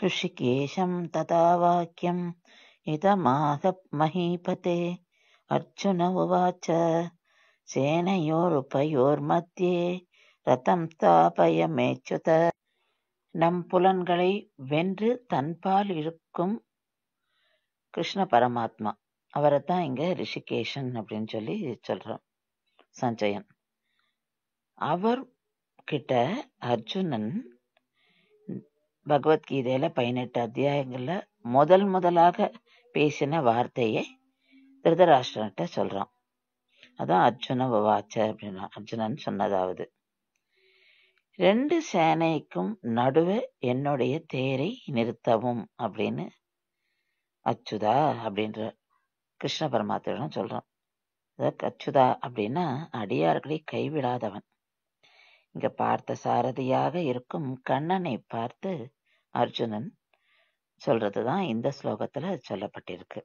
ததா வாக்கியம் இதமாக மகிபதே அர்ஜுன உவாச்ச उवाच மத்தியே ரதம் தாபய மேச்சுத நம் புலன்களை வென்று தன்பால் இருக்கும் கிருஷ்ண பரமாத்மா அவரை தான் இங்கே ரிஷிகேஷன் அப்படின்னு சொல்லி சொல்கிறோம் சஞ்சயன் அவர் கிட்ட அர்ஜுனன் பகவத்கீதையில் பதினெட்டு அத்தியாயங்களில் முதல் முதலாக பேசின வார்த்தையை திருதராஷ்டிரன்ட்ட சொல்கிறான் அதான் அர்ஜுன வாச்ச அப்படின்னா அர்ஜுனன் சொன்னதாவது ரெண்டு சேனைக்கும் நடுவே என்னுடைய தேரை நிறுத்தவும் அப்படின்னு அச்சுதா அப்படின்ற கிருஷ்ண பரமாத்திரம் சொல்கிறான் அதாவது அச்சுதா அப்படின்னா அடியார்களை கைவிடாதவன் இங்க பார்த்த சாரதியாக இருக்கும் கண்ணனை பார்த்து அர்ஜுனன் சொல்றதுதான் தான் இந்த ஸ்லோகத்தில் சொல்லப்பட்டிருக்கு